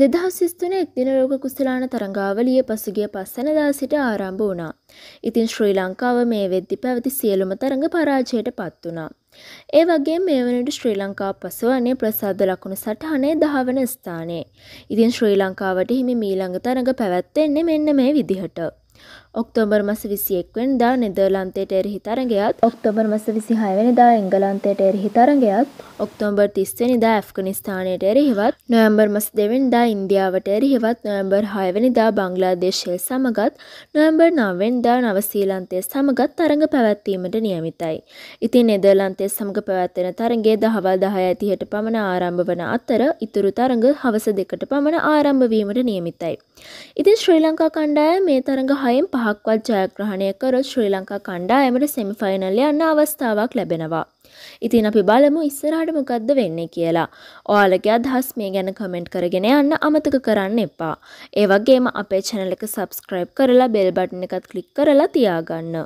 දෙදහස් ස්තුන එක්දින රෝග කුස්සලාන තරංගාවලිය පසුගිය පස්සනදා සිට ආරම්භ වුණා. ඉතින් ශ්‍රී ලංකාව මේ වෙද්දි පැවති සියලුම තරඟ පරාජයට පත් වුණා. ඒ වගේ මේ වනට ශ්‍රී ලංකා පසුවන්නේ ප්‍රසාද ලකුණු සටහනේ දහවන ස්ථානයේ. ඉතින් ශ්‍රී ලංකාවට හිමි මීළඟ තරඟ පැවැත්වෙන්නේ මෙන්න මේ විදිහට. ඔක්තෝබර් මස විසියෙක්වෙන් දා නෙදර්ලන්තයට එරහි තරගයත් ඔක්තෝබර් මස විසිහයවැනි දා එංගලන්තයට එරහි තරගයත් ඔක්තෝම්බර් තිස්වනි දා ඇෆ්ගනිස්ථානයට එරහිවත් නොයම්බර් මස දෙවෙන් දා ඉන්දියාවට එරහිවත් නොයම්බර් හයවැනි දා බංගලාදේශය සමගත් නොයම්බර් නවෙන් දා නවසීලන්තය සමගත් තරඟ පැවැත්වීමට නියමිතයි. ඉතින් නෙදර්ලන්තය සමඟ පැවැත්වෙන තරගේ දහවල් දහ ඇතිහට පමණ ආරම්භ වන අතර ඉතුරු තරඟ හවස දෙකට පමණ ආරම්භවීමට නියමිතයි. ඉතින් ශ්‍රී ලංකා කණ්ඩාය මේ තරඟ හයෙන් පහ පහක්වත් ජයග්‍රහණය කරොත් ශ්‍රී ලංකා කණ්ඩායමට සෙමිෆයිනල් යන්න අවස්ථාවක් ලැබෙනවා. ඉතින් අපි බලමු ඉස්සරහට මොකද්ද වෙන්නේ කියලා. ඔයාලගේ අදහස් මේ ගැන කමෙන්ට් කරගෙන යන්න අමතක කරන්න එපා. ඒ වගේම අපේ channel එක subscribe කරලා bell button එකත් click කරලා තියාගන්න.